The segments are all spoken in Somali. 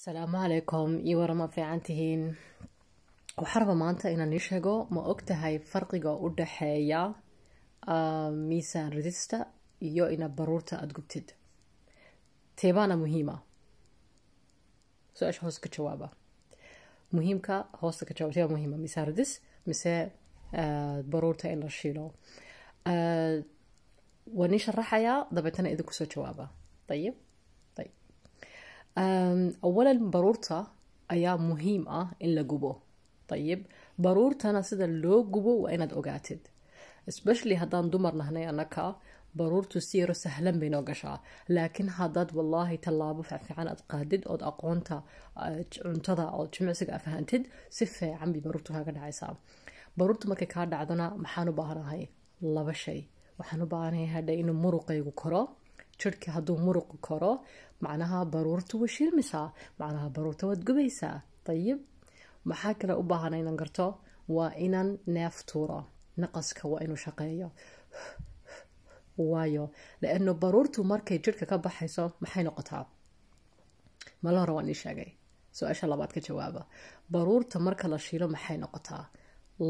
السلام عليكم يورا ما fiicantihiin waxaaraba maanta inaan ii sheego ma og tahay farqiga u dhaxeeya miisaan ridista iyo inaad baruurta aada gubtid teebaana muhiima su-aasha hoos ka jawaaba muhiimka hoosta ka jawaab teeba muhiima miisaan ridis mise baruurta in la shiilo waan ii sharaxayaa dabeetana idinku soo jawaaba ayib اولا ضرورته ايا مهمه الا جوبو طيب ضرورته انا سيدا لو جوبو وانا اوقاتد especially هدان دمرنا هنا نكا ضرورته سيرو سهلا بينوقشا لكن هاداد والله تلابو فعفعان أدقادد أو أقونتا cuntada oo jimicsiga afahantid si fiican bay baruurtu kaaga dhacaysaa baruurtu markay kaa dhacdona maxaan u baahanahay laba shay waxaan u baahanahay hadha inuu muruqaygu koro jirka haduu muruqi karo macnaha baruurta waa shiilmisaa macnaha baruurta waad gubaysaa ayib maxaa kale u baahana inaan garto waa inaan neef tuuro naqaska waa inuu shaqeeyo waayo laano baruurtu markay jirhka ka baxayso maxay noqotaa mala waan ii sheegay su-aasha labaad ka jawaaba baruurta marka la shiilo maxay noqotaa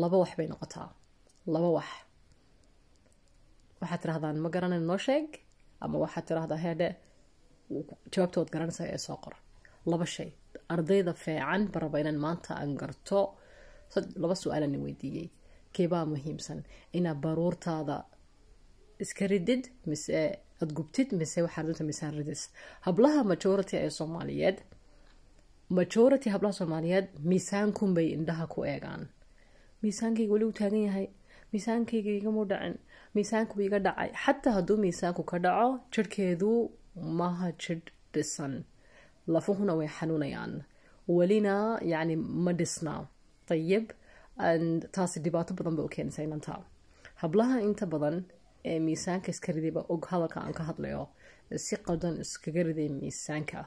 laba wax bay noqotaa laba wax waxaad tirahdaan ma garanan noo sheeg ama waxaad tiraahdaa heedhe jawaabtood garanaysa ee soo qora laba shay ardayda feecan baraba inaan maanta aan garto laba su-aalaan weydiiyey keebaa muhiimsan inaa baruurtaada iska ridid mise aada gubtid mise waxaad doonta misaan ridis hablaha majority ee soomaaliyeed majority hablaha soomaaliyeed miisaankun bay indhaha ku eegaan miisaankayga weli u taagan yahay miisaankayga igamu dhacin miisaanku iga dhacay xataa haduu miisaanku ka dhaco jirkeedu maaha jir dhisan lafuhuna way xanuunayaan welina yani ma dhisna ayib taasi dhibaato badan bay u keenaysaa inanta hablaha inta badan ee miisaanka iska ridayba og hadalka aan ka hadlayo si qaldan iskaga riday miisaanka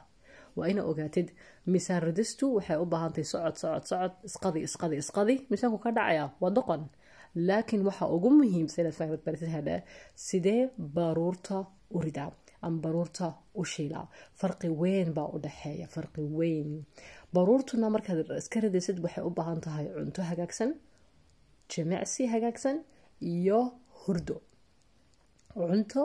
waa ina ogaatid miisaan ridistu waxay u baahantahy socod socod socod isqadi isqadi isqadi miisaanku ka dhacaya waa doqon laakiin waxaa ugu muhiimsan inaad fahmad bartahada sidee baruurta u ridaa ama baruurta u shiilaa farqi weyn baa u dhexeeya farqi weyn baruurtuna markaad iska ridaysid waxay u baahan tahay cunto hagaagsan jimicsi hagaagsan iyo hurdo cunto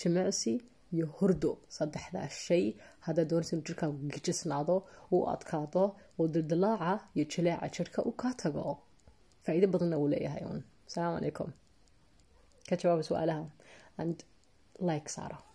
jimicsi iyo hurdo saddexdaa shay haddaad doonaysa inu jirkaagu gijisnaado uu adkaado oo dildilaaca iyo jileeca jirka u ka tago فعيد بطن أولي هايون السلام عليكم كتشوا بسؤالها and like Sarah